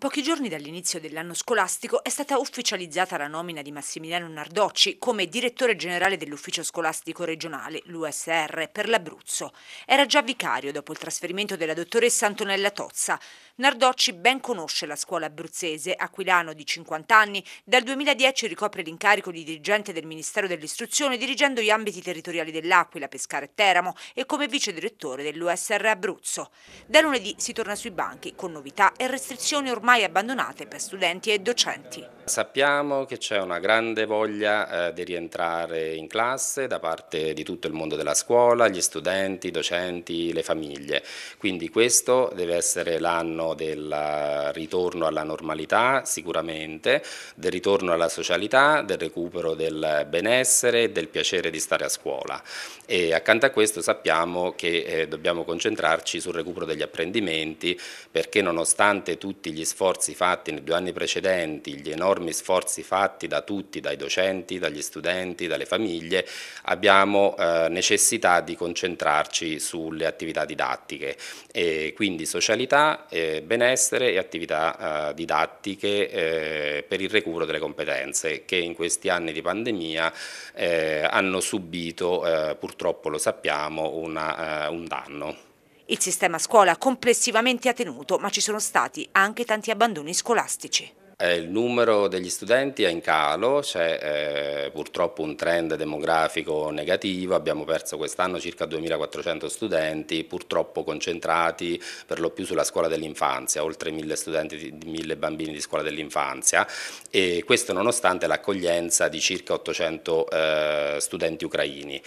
pochi giorni dall'inizio dell'anno scolastico è stata ufficializzata la nomina di Massimiliano Nardocci come direttore generale dell'ufficio scolastico regionale, l'USR, per l'Abruzzo. Era già vicario dopo il trasferimento della dottoressa Antonella Tozza. Nardocci ben conosce la scuola abruzzese, aquilano di 50 anni, dal 2010 ricopre l'incarico di dirigente del Ministero dell'Istruzione dirigendo gli ambiti territoriali dell'Aquila, Pescara e Teramo e come vice direttore dell'USR Abruzzo. Da lunedì si torna sui banchi con novità e restrizioni ormai mai abbandonate per studenti e docenti. Sappiamo che c'è una grande voglia eh, di rientrare in classe da parte di tutto il mondo della scuola, gli studenti, i docenti, le famiglie. Quindi questo deve essere l'anno del ritorno alla normalità, sicuramente, del ritorno alla socialità, del recupero del benessere e del piacere di stare a scuola. E accanto a questo sappiamo che eh, dobbiamo concentrarci sul recupero degli apprendimenti perché nonostante tutti gli sforzi sforzi fatti nei due anni precedenti, gli enormi sforzi fatti da tutti, dai docenti, dagli studenti, dalle famiglie, abbiamo eh, necessità di concentrarci sulle attività didattiche, e quindi socialità, eh, benessere e attività eh, didattiche eh, per il recupero delle competenze che in questi anni di pandemia eh, hanno subito, eh, purtroppo lo sappiamo, una, un danno. Il sistema scuola complessivamente ha tenuto, ma ci sono stati anche tanti abbandoni scolastici. Eh, il numero degli studenti è in calo, c'è eh, purtroppo un trend demografico negativo, abbiamo perso quest'anno circa 2400 studenti, purtroppo concentrati per lo più sulla scuola dell'infanzia, oltre 1000 studenti, 1000 bambini di scuola dell'infanzia e questo nonostante l'accoglienza di circa 800 eh, studenti ucraini.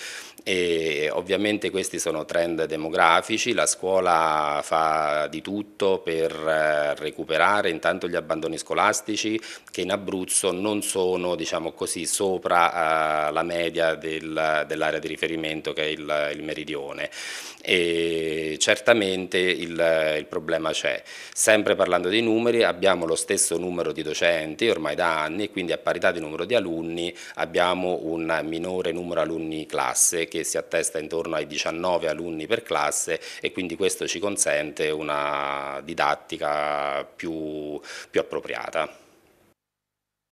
E, ovviamente questi sono trend demografici, la scuola fa di tutto per eh, recuperare intanto gli abbandoni scolastici, scolastici che in Abruzzo non sono diciamo così, sopra eh, la media del, dell'area di riferimento che è il, il meridione. E certamente il, il problema c'è. Sempre parlando dei numeri, abbiamo lo stesso numero di docenti ormai da anni, quindi a parità di numero di alunni abbiamo un minore numero alunni classe che si attesta intorno ai 19 alunni per classe e quindi questo ci consente una didattica più, più appropriata.